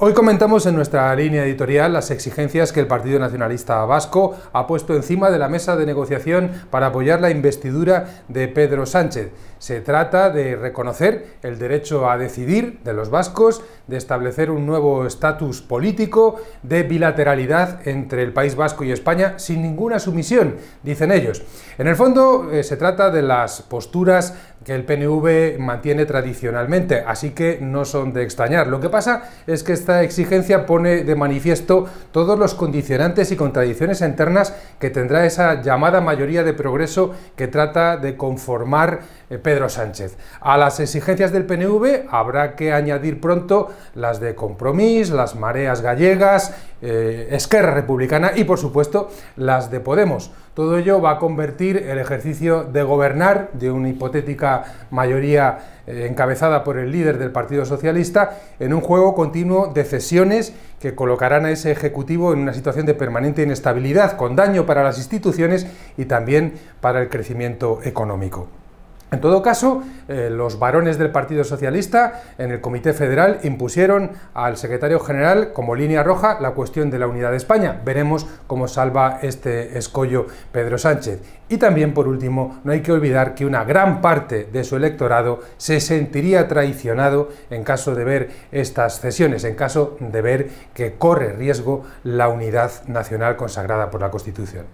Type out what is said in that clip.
Hoy comentamos en nuestra línea editorial las exigencias que el Partido Nacionalista Vasco ha puesto encima de la mesa de negociación para apoyar la investidura de Pedro Sánchez. Se trata de reconocer el derecho a decidir de los vascos, de establecer un nuevo estatus político, de bilateralidad entre el País Vasco y España sin ninguna sumisión, dicen ellos. En el fondo eh, se trata de las posturas que el PNV mantiene tradicionalmente, así que no son de extrañar. Lo que pasa es que esta exigencia pone de manifiesto todos los condicionantes y contradicciones internas que tendrá esa llamada mayoría de progreso que trata de conformar eh, Pedro Sánchez. A las exigencias del PNV habrá que añadir pronto las de Compromís, las mareas gallegas eh, Esquerra Republicana y, por supuesto, las de Podemos. Todo ello va a convertir el ejercicio de gobernar de una hipotética mayoría eh, encabezada por el líder del Partido Socialista en un juego continuo de cesiones que colocarán a ese Ejecutivo en una situación de permanente inestabilidad, con daño para las instituciones y también para el crecimiento económico. En todo caso, eh, los varones del Partido Socialista en el Comité Federal impusieron al secretario general como línea roja la cuestión de la unidad de España. Veremos cómo salva este escollo Pedro Sánchez. Y también, por último, no hay que olvidar que una gran parte de su electorado se sentiría traicionado en caso de ver estas cesiones, en caso de ver que corre riesgo la unidad nacional consagrada por la Constitución.